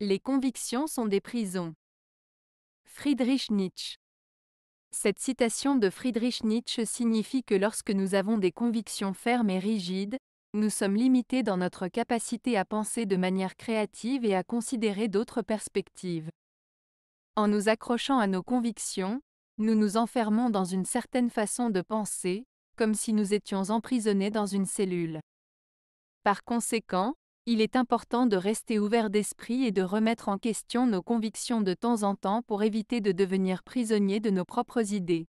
Les convictions sont des prisons. Friedrich Nietzsche. Cette citation de Friedrich Nietzsche signifie que lorsque nous avons des convictions fermes et rigides, nous sommes limités dans notre capacité à penser de manière créative et à considérer d'autres perspectives. En nous accrochant à nos convictions, nous nous enfermons dans une certaine façon de penser, comme si nous étions emprisonnés dans une cellule. Par conséquent, il est important de rester ouvert d'esprit et de remettre en question nos convictions de temps en temps pour éviter de devenir prisonnier de nos propres idées.